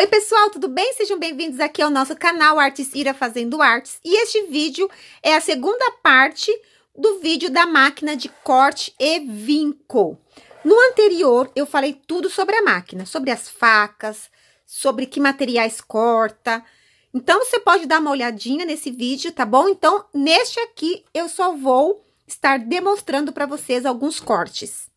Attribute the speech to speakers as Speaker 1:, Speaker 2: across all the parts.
Speaker 1: Oi pessoal, tudo bem? Sejam bem-vindos aqui ao nosso canal Artes Ira Fazendo Artes e este vídeo é a segunda parte do vídeo da máquina de corte e vinco. No anterior eu falei tudo sobre a máquina, sobre as facas, sobre que materiais corta, então você pode dar uma olhadinha nesse vídeo, tá bom? Então neste aqui eu só vou estar demonstrando para vocês alguns cortes,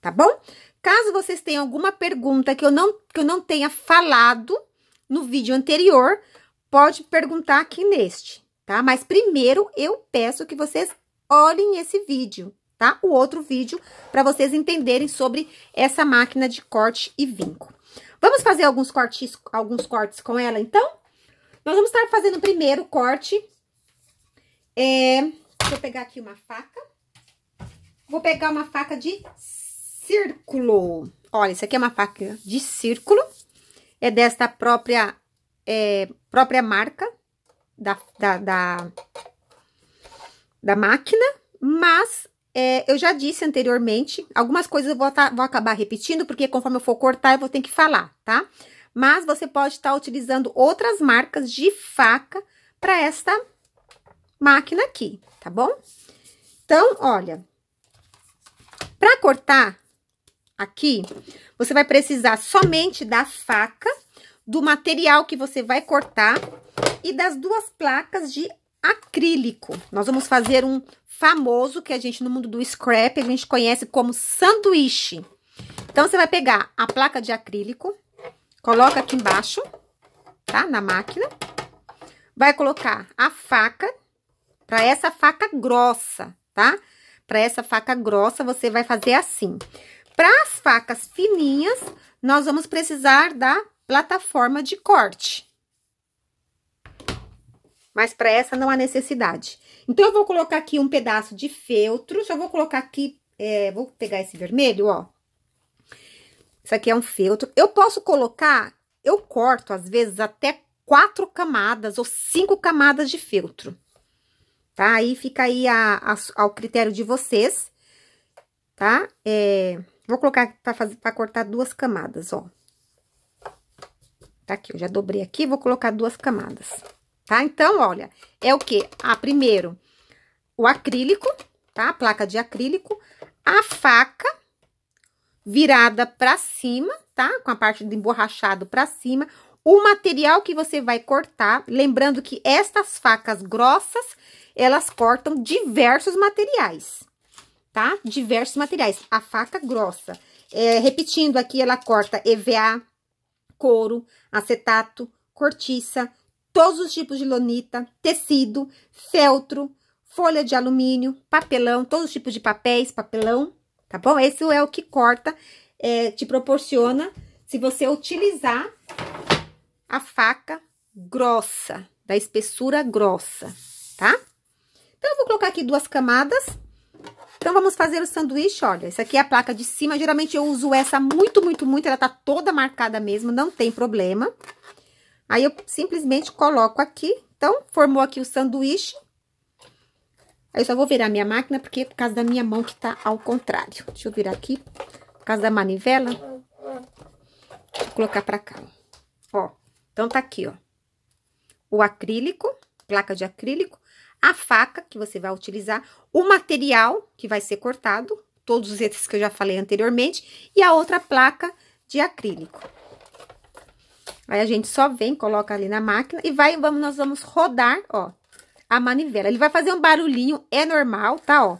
Speaker 1: tá bom? Caso vocês tenham alguma pergunta que eu não, que eu não tenha falado no vídeo anterior, pode perguntar aqui neste, tá? Mas primeiro eu peço que vocês olhem esse vídeo, tá? O outro vídeo para vocês entenderem sobre essa máquina de corte e vinco. Vamos fazer alguns cortes, alguns cortes com ela, então? Nós vamos estar fazendo primeiro corte. É, deixa eu pegar aqui uma faca. Vou pegar uma faca de círculo. Olha, isso aqui é uma faca de círculo. É desta própria, é, própria marca da, da, da, da máquina. Mas é, eu já disse anteriormente, algumas coisas eu vou, tá, vou, acabar repetindo, porque conforme eu for cortar, eu vou ter que falar, tá? Mas você pode estar tá utilizando outras marcas de faca para esta máquina aqui, tá bom? Então, olha, para cortar, aqui, você vai precisar somente da faca, do material que você vai cortar e das duas placas de acrílico. Nós vamos fazer um famoso que a gente no mundo do scrap, a gente conhece como sanduíche. Então, você vai pegar a placa de acrílico, coloca aqui embaixo, tá? Na máquina. Vai colocar a faca, para essa faca grossa, tá? Para essa faca grossa, você vai fazer assim. Para as facas fininhas, nós vamos precisar da plataforma de corte. Mas para essa não há necessidade. Então, eu vou colocar aqui um pedaço de feltro, só vou colocar aqui, é, vou pegar esse vermelho, ó. Isso aqui é um feltro. Eu posso colocar, eu corto, às vezes, até quatro camadas ou cinco camadas de feltro. Tá? Aí fica aí a, a, ao critério de vocês, tá? É... Vou colocar para fazer, para cortar duas camadas, ó. Tá aqui, eu já dobrei aqui, vou colocar duas camadas, tá? Então, olha, é o que? Ah, primeiro, o acrílico, tá? A placa de acrílico, a faca virada para cima, tá? Com a parte do emborrachado para cima, o material que você vai cortar, lembrando que estas facas grossas, elas cortam diversos materiais, tá? Diversos materiais. A faca grossa. É, repetindo aqui, ela corta EVA, couro, acetato, cortiça, todos os tipos de lonita, tecido, feltro, folha de alumínio, papelão, todos os tipos de papéis, papelão, tá bom? Esse é o que corta, é, te proporciona se você utilizar a faca grossa, da espessura grossa, tá? Então, eu vou colocar aqui duas camadas então, vamos fazer o sanduíche, olha, essa aqui é a placa de cima, geralmente eu uso essa muito, muito, muito, ela tá toda marcada mesmo, não tem problema. Aí, eu simplesmente coloco aqui, então, formou aqui o sanduíche. Aí, eu só vou virar minha máquina, porque é por causa da minha mão que tá ao contrário. Deixa eu virar aqui, por causa da manivela. Vou colocar pra cá, ó. Então, tá aqui, ó. O acrílico, placa de acrílico a faca que você vai utilizar, o material que vai ser cortado, todos esses que eu já falei anteriormente, e a outra placa de acrílico. Aí a gente só vem, coloca ali na máquina e vai, vamos, nós vamos rodar, ó, a manivela. Ele vai fazer um barulhinho, é normal, tá, ó.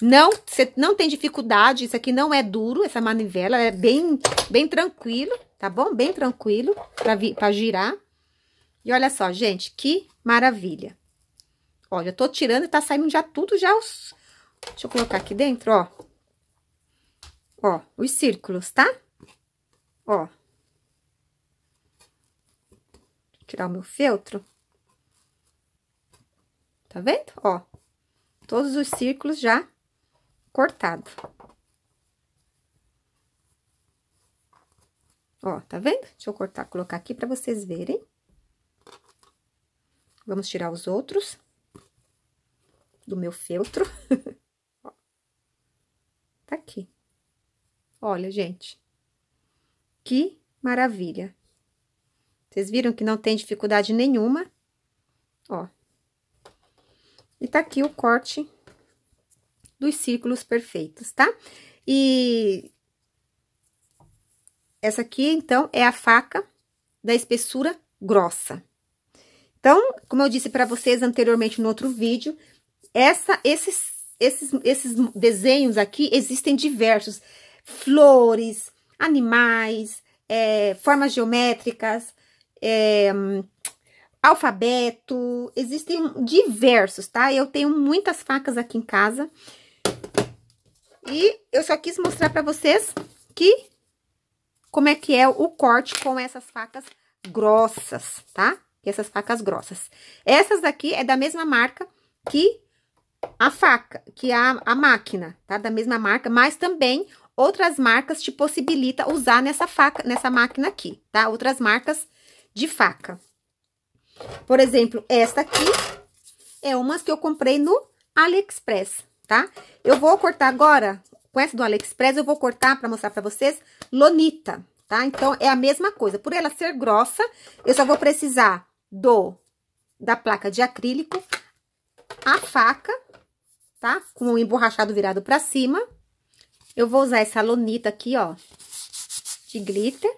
Speaker 1: Não, você não tem dificuldade, isso aqui não é duro, essa manivela é bem, bem tranquilo tá bom? Bem tranquilo para girar. E olha só, gente, que maravilha. Olha, eu tô tirando e tá saindo já tudo, já os... Deixa eu colocar aqui dentro, ó. Ó, os círculos, tá? Ó. tirar o meu feltro. Tá vendo? Ó. Todos os círculos já cortados. Ó, tá vendo? Deixa eu cortar, colocar aqui para vocês verem. Vamos tirar os outros do meu feltro. tá aqui. Olha, gente. Que maravilha. Vocês viram que não tem dificuldade nenhuma? Ó. E tá aqui o corte dos círculos perfeitos, tá? E essa aqui, então, é a faca da espessura grossa. Então, como eu disse para vocês anteriormente no outro vídeo, essa, esses, esses, esses desenhos aqui existem diversos. Flores, animais, é, formas geométricas, é, alfabeto, existem diversos, tá? Eu tenho muitas facas aqui em casa. E eu só quis mostrar para vocês que como é que é o corte com essas facas grossas, tá? Essas facas grossas. Essas daqui é da mesma marca que a faca, que a, a máquina, tá? Da mesma marca, mas também outras marcas te possibilita usar nessa faca, nessa máquina aqui, tá? Outras marcas de faca. Por exemplo, esta aqui é umas que eu comprei no AliExpress, tá? Eu vou cortar agora, com essa do AliExpress, eu vou cortar para mostrar para vocês Lonita, tá? Então, é a mesma coisa. Por ela ser grossa, eu só vou precisar do da placa de acrílico, a faca, tá? Com o emborrachado virado pra cima. Eu vou usar essa lonita aqui, ó, de glitter,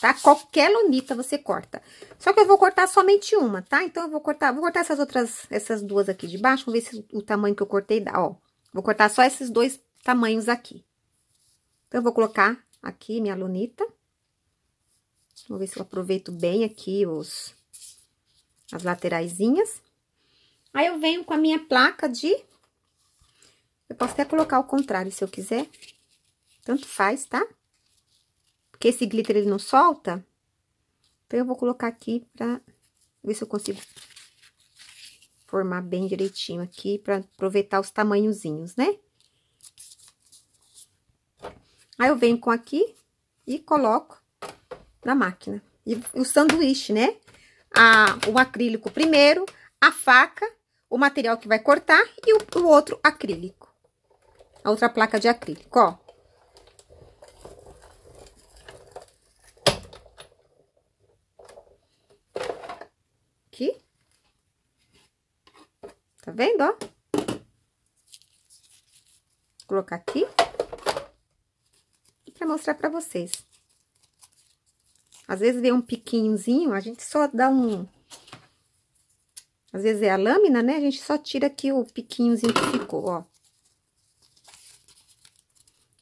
Speaker 1: tá? Qualquer lonita você corta. Só que eu vou cortar somente uma, tá? Então, eu vou cortar, vou cortar essas outras, essas duas aqui de baixo, vamos ver se o tamanho que eu cortei dá, ó. Vou cortar só esses dois tamanhos aqui. Então, eu vou colocar aqui minha lunita. Vou ver se eu aproveito bem aqui os, as lateraisinhas. Aí, eu venho com a minha placa de... Eu posso até colocar ao contrário, se eu quiser. Tanto faz, tá? Porque esse glitter, ele não solta. Então, eu vou colocar aqui pra ver se eu consigo formar bem direitinho aqui, pra aproveitar os tamanhozinhos, né? Aí, eu venho com aqui e coloco na máquina. E o sanduíche, né? A, o acrílico primeiro, a faca, o material que vai cortar e o, o outro acrílico. A outra placa de acrílico, ó. Aqui. Tá vendo, ó? Vou colocar aqui mostrar pra vocês. Às vezes vem um piquinhozinho, a gente só dá um... Às vezes é a lâmina, né? A gente só tira aqui o piquinhozinho que ficou, ó.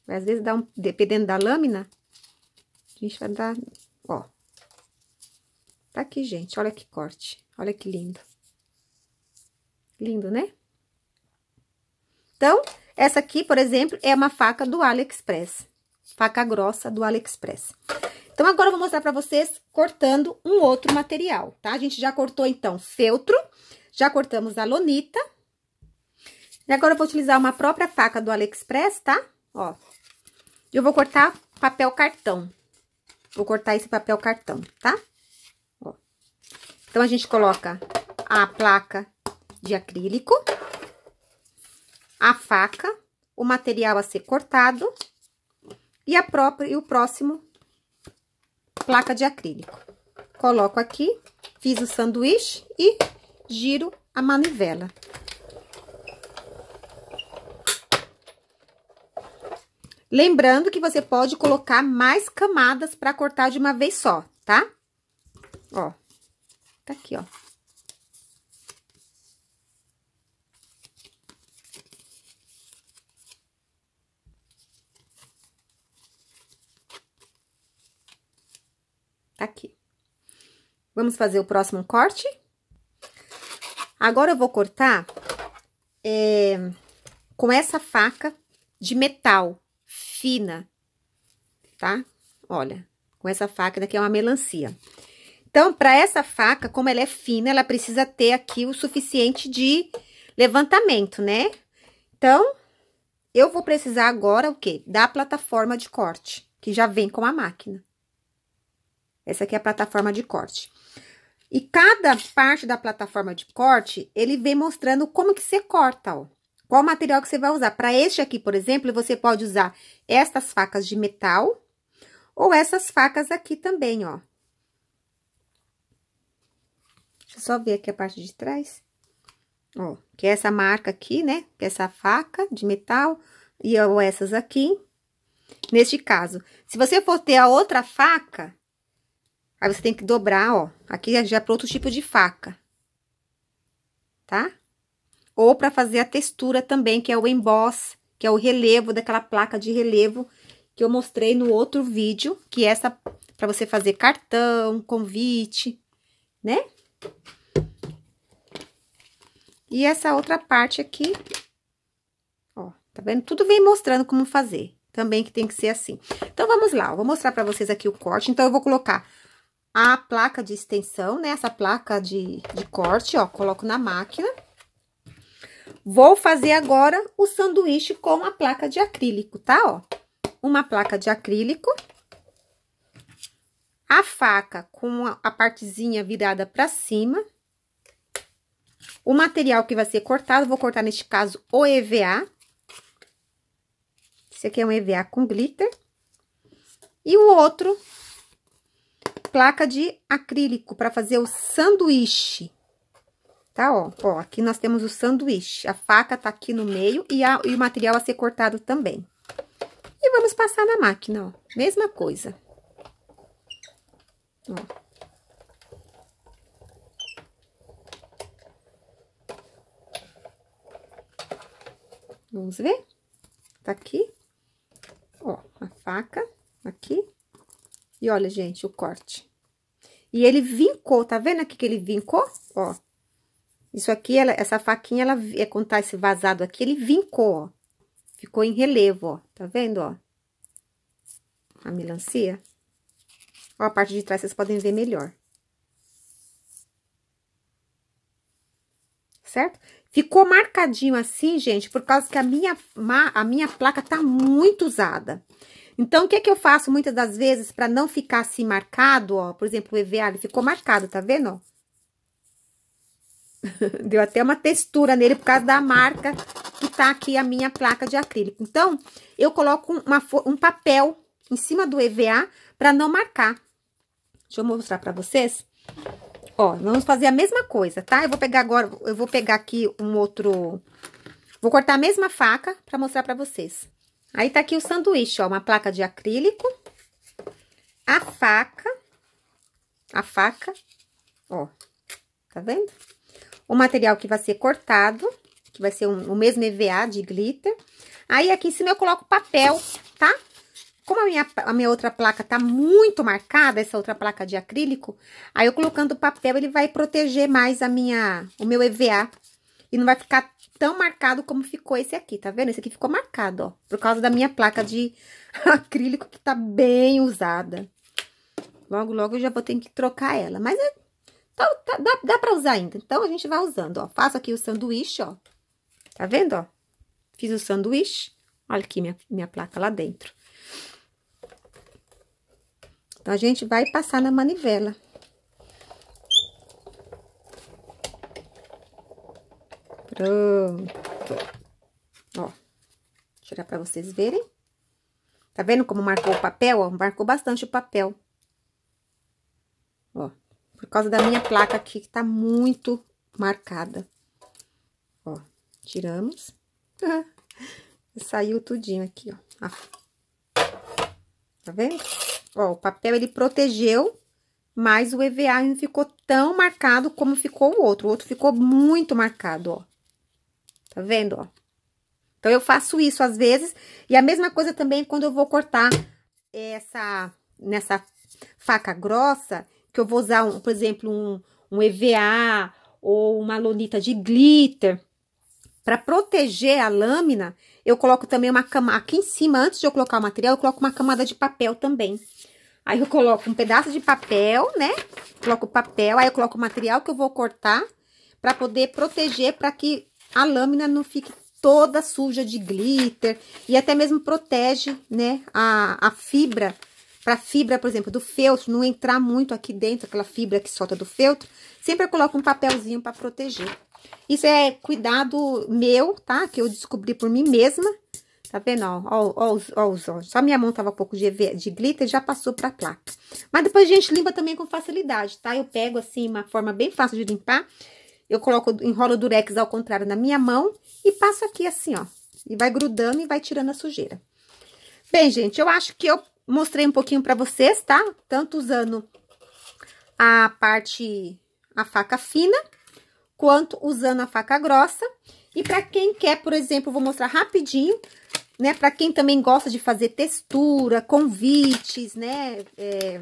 Speaker 1: Às vezes dá um... Dependendo da lâmina, a gente vai dar... Ó. Tá aqui, gente. Olha que corte. Olha que lindo. Lindo, né? Então, essa aqui, por exemplo, é uma faca do AliExpress faca grossa do AliExpress. Então, agora eu vou mostrar pra vocês cortando um outro material, tá? A gente já cortou, então, feltro, já cortamos a lonita. E agora eu vou utilizar uma própria faca do AliExpress, tá? Ó, eu vou cortar papel cartão. Vou cortar esse papel cartão, tá? Ó. Então, a gente coloca a placa de acrílico, a faca, o material a ser cortado... E, a própria, e o próximo, placa de acrílico. Coloco aqui, fiz o sanduíche e giro a manivela. Lembrando que você pode colocar mais camadas para cortar de uma vez só, tá? Ó, tá aqui, ó. Tá aqui. Vamos fazer o próximo corte. Agora eu vou cortar é, com essa faca de metal fina, tá? Olha, com essa faca daqui é uma melancia. Então, para essa faca, como ela é fina, ela precisa ter aqui o suficiente de levantamento, né? Então, eu vou precisar agora o quê? Da plataforma de corte, que já vem com a máquina. Essa aqui é a plataforma de corte. E cada parte da plataforma de corte, ele vem mostrando como que você corta, ó. Qual material que você vai usar. Para este aqui, por exemplo, você pode usar estas facas de metal ou essas facas aqui também, ó. Deixa eu só ver aqui a parte de trás. Ó, que é essa marca aqui, né? Que é essa faca de metal e ou essas aqui. Neste caso, se você for ter a outra faca, Aí você tem que dobrar, ó. Aqui é já para outro tipo de faca. Tá? Ou para fazer a textura também, que é o emboss, que é o relevo daquela placa de relevo que eu mostrei no outro vídeo, que é essa para você fazer cartão, convite, né? E essa outra parte aqui, ó, tá vendo? Tudo vem mostrando como fazer, também que tem que ser assim. Então, vamos lá, eu vou mostrar pra vocês aqui o corte. Então, eu vou colocar a placa de extensão, né? Essa placa de, de corte, ó, coloco na máquina. Vou fazer agora o sanduíche com a placa de acrílico, tá? Ó, uma placa de acrílico. A faca com a partezinha virada para cima. O material que vai ser cortado, vou cortar neste caso o EVA. Esse aqui é um EVA com glitter. E o outro placa de acrílico para fazer o sanduíche. Tá, ó, ó, aqui nós temos o sanduíche. A faca tá aqui no meio e, a, e o material a ser cortado também. E vamos passar na máquina, ó. Mesma coisa. Ó. Vamos ver? Tá aqui. Ó, a faca aqui. E olha, gente, o corte. E ele vincou, tá vendo aqui que ele vincou? Ó. Isso aqui, ela, essa faquinha, ela é contar tá esse vazado aqui, ele vincou, ó. Ficou em relevo, ó. Tá vendo, ó? A melancia. Ó, a parte de trás vocês podem ver melhor. Certo? Ficou marcadinho assim, gente, por causa que a minha, a minha placa tá muito usada. Então, o que é que eu faço muitas das vezes para não ficar assim marcado, ó? Por exemplo, o EVA, ele ficou marcado, tá vendo, Deu até uma textura nele por causa da marca que tá aqui a minha placa de acrílico. Então, eu coloco uma, um papel em cima do EVA para não marcar. Deixa eu mostrar para vocês. Ó, vamos fazer a mesma coisa, tá? Eu vou pegar agora, eu vou pegar aqui um outro... Vou cortar a mesma faca para mostrar para vocês. Aí tá aqui o sanduíche, ó, uma placa de acrílico, a faca, a faca, ó, tá vendo? O material que vai ser cortado, que vai ser um, o mesmo EVA de glitter. Aí aqui em cima eu coloco papel, tá? Como a minha, a minha outra placa tá muito marcada, essa outra placa de acrílico, aí eu colocando papel ele vai proteger mais a minha, o meu EVA e não vai ficar tão marcado como ficou esse aqui, tá vendo? Esse aqui ficou marcado, ó. Por causa da minha placa de acrílico que tá bem usada. Logo, logo eu já vou ter que trocar ela. Mas é, tá, tá, dá, dá pra usar ainda. Então, a gente vai usando, ó. Faço aqui o sanduíche, ó. Tá vendo, ó? Fiz o sanduíche. Olha aqui minha, minha placa lá dentro. Então, a gente vai passar na manivela. Pronto. Ó. Tirar pra vocês verem. Tá vendo como marcou o papel? Ó, marcou bastante o papel. Ó. Por causa da minha placa aqui, que tá muito marcada. Ó. Tiramos. Saiu tudinho aqui, ó. ó. Ah. Tá vendo? Ó, o papel, ele protegeu mas o EVA não ficou tão marcado como ficou o outro. O outro ficou muito marcado, ó. Tá vendo, ó? Então, eu faço isso às vezes. E a mesma coisa também quando eu vou cortar essa... Nessa faca grossa, que eu vou usar, um, por exemplo, um, um EVA ou uma lonita de glitter. Para proteger a lâmina, eu coloco também uma camada... Aqui em cima, antes de eu colocar o material, eu coloco uma camada de papel também. Aí eu coloco um pedaço de papel, né? Coloco o papel, aí eu coloco o material que eu vou cortar para poder proteger para que a lâmina não fique toda suja de glitter e até mesmo protege, né, a, a fibra, para fibra, por exemplo, do feltro não entrar muito aqui dentro, aquela fibra que solta do feltro, sempre eu coloco um papelzinho para proteger. Isso é cuidado meu, tá? Que eu descobri por mim mesma. Tá vendo? Ó, ó, ó, ó os olhos. Só minha mão tava um pouco de, de glitter já passou pra placa. Mas depois a gente limpa também com facilidade, tá? Eu pego, assim, uma forma bem fácil de limpar eu coloco, enrolo o durex ao contrário na minha mão e passo aqui assim, ó. E vai grudando e vai tirando a sujeira. Bem, gente, eu acho que eu mostrei um pouquinho pra vocês, tá? Tanto usando a parte, a faca fina, quanto usando a faca grossa. E pra quem quer, por exemplo, vou mostrar rapidinho, né? Pra quem também gosta de fazer textura, convites, né? É,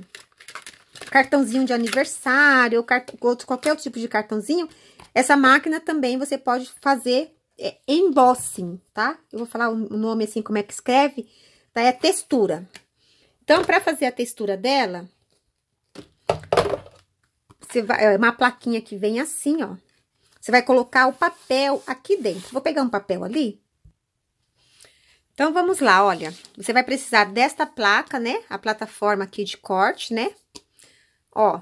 Speaker 1: cartãozinho de aniversário, cart... qualquer outro tipo de cartãozinho, essa máquina também você pode fazer é, embossing, tá? Eu vou falar o nome assim, como é que escreve, tá? É textura. Então, para fazer a textura dela, você vai, é uma plaquinha que vem assim, ó. Você vai colocar o papel aqui dentro. Vou pegar um papel ali. Então, vamos lá, olha. Você vai precisar desta placa, né? A plataforma aqui de corte, né? Ó,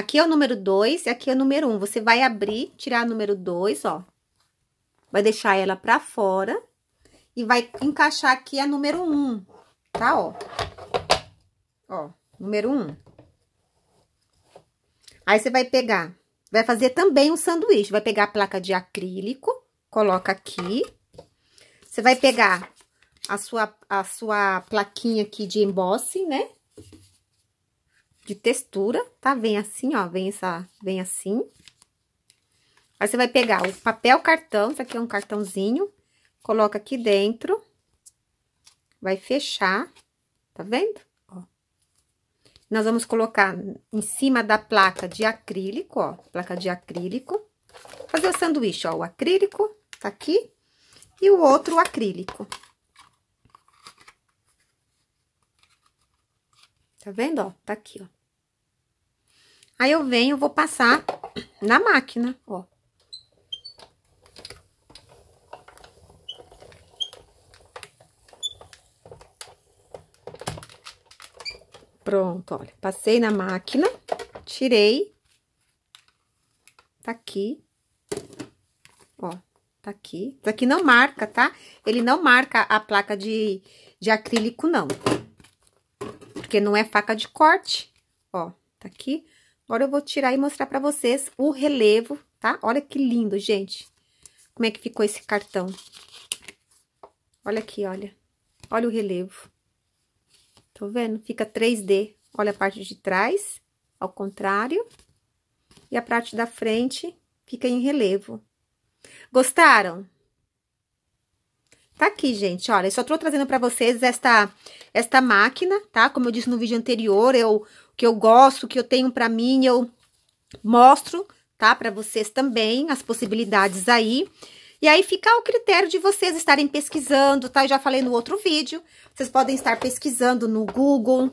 Speaker 1: Aqui é o número 2 e aqui é o número 1. Um. Você vai abrir, tirar o número 2, ó. Vai deixar ela pra fora. E vai encaixar aqui a número 1, um, tá, ó. Ó, número 1. Um. Aí, você vai pegar, vai fazer também um sanduíche. Vai pegar a placa de acrílico, coloca aqui. Você vai pegar a sua, a sua plaquinha aqui de embosse, né? de textura, tá? Vem assim, ó, vem essa, vem assim. Aí, você vai pegar o papel cartão, isso aqui é um cartãozinho, coloca aqui dentro, vai fechar, tá vendo? Ó. Nós vamos colocar em cima da placa de acrílico, ó, placa de acrílico. Fazer o sanduíche, ó, o acrílico tá aqui e o outro o acrílico. Tá vendo, ó? Tá aqui, ó. Aí eu venho, vou passar na máquina, ó. Pronto, olha, passei na máquina, tirei, tá aqui, ó, tá aqui. Isso aqui não marca, tá? Ele não marca a placa de, de acrílico, não. Porque não é faca de corte, ó, tá aqui. Agora eu vou tirar e mostrar para vocês o relevo, tá? Olha que lindo, gente. Como é que ficou esse cartão. Olha aqui, olha. Olha o relevo. Tô vendo? Fica 3D. Olha a parte de trás, ao contrário. E a parte da frente fica em relevo. Gostaram? Tá aqui, gente, olha, eu só tô trazendo para vocês esta, esta máquina, tá? Como eu disse no vídeo anterior, eu que eu gosto, que eu tenho para mim, eu mostro, tá? Para vocês também as possibilidades aí. E aí fica o critério de vocês estarem pesquisando, tá? Eu já falei no outro vídeo, vocês podem estar pesquisando no Google,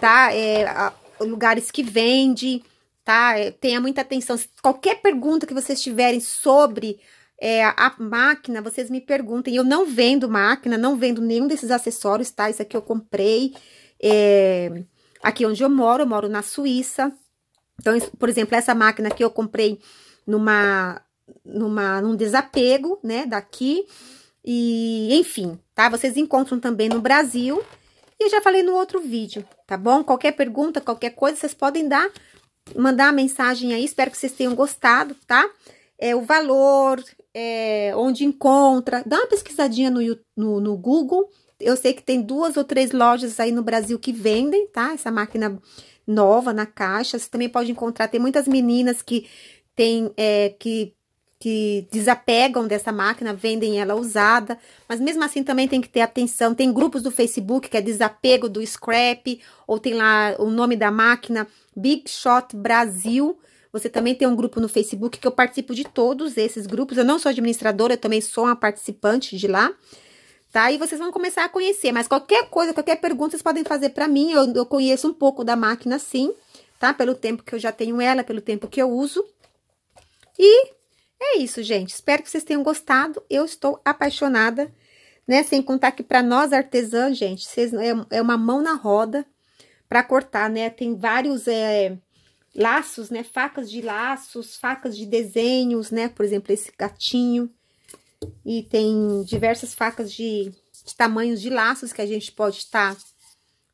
Speaker 1: tá? É, a, lugares que vende, tá? É, tenha muita atenção. Qualquer pergunta que vocês tiverem sobre é, a máquina, vocês me perguntem, eu não vendo máquina, não vendo nenhum desses acessórios, tá? Isso aqui eu comprei é, aqui onde eu moro, eu moro na Suíça. Então, por exemplo, essa máquina que eu comprei numa, numa, num desapego, né, daqui. E, enfim, tá? Vocês encontram também no Brasil. E eu já falei no outro vídeo, tá bom? Qualquer pergunta, qualquer coisa, vocês podem dar, mandar a mensagem aí. Espero que vocês tenham gostado, Tá? é, o valor, é, onde encontra. Dá uma pesquisadinha no, no, no, Google. Eu sei que tem duas ou três lojas aí no Brasil que vendem, tá? Essa máquina nova na caixa. Você também pode encontrar. Tem muitas meninas que tem, é, que, que desapegam dessa máquina, vendem ela usada. Mas mesmo assim também tem que ter atenção. Tem grupos do Facebook que é desapego do scrap, ou tem lá o nome da máquina Big Shot Brasil você também tem um grupo no Facebook que eu participo de todos esses grupos. Eu não sou administradora, eu também sou uma participante de lá. Tá? E vocês vão começar a conhecer, mas qualquer coisa, qualquer pergunta, vocês podem fazer para mim. Eu, eu conheço um pouco da máquina, sim, tá? Pelo tempo que eu já tenho ela, pelo tempo que eu uso. E é isso, gente. Espero que vocês tenham gostado. Eu estou apaixonada, né? Sem contar que para nós artesãs, gente, vocês, é, é uma mão na roda para cortar, né? Tem vários é, laços, né? Facas de laços, facas de desenhos, né? Por exemplo, esse gatinho. E tem diversas facas de, de tamanhos de laços que a gente pode estar tá,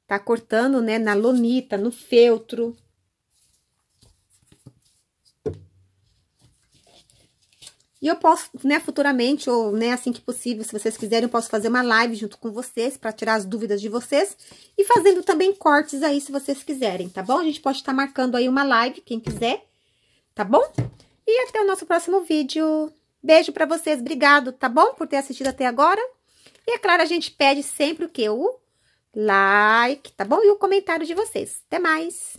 Speaker 1: tá cortando, né? Na lonita, no feltro. E eu posso, né, futuramente, ou né, assim que possível, se vocês quiserem, eu posso fazer uma live junto com vocês para tirar as dúvidas de vocês. E fazendo também cortes aí, se vocês quiserem, tá bom? A gente pode estar tá marcando aí uma live, quem quiser, tá bom? E até o nosso próximo vídeo. Beijo para vocês, obrigado, tá bom? Por ter assistido até agora. E é claro, a gente pede sempre o que? O like, tá bom? E o comentário de vocês. Até mais!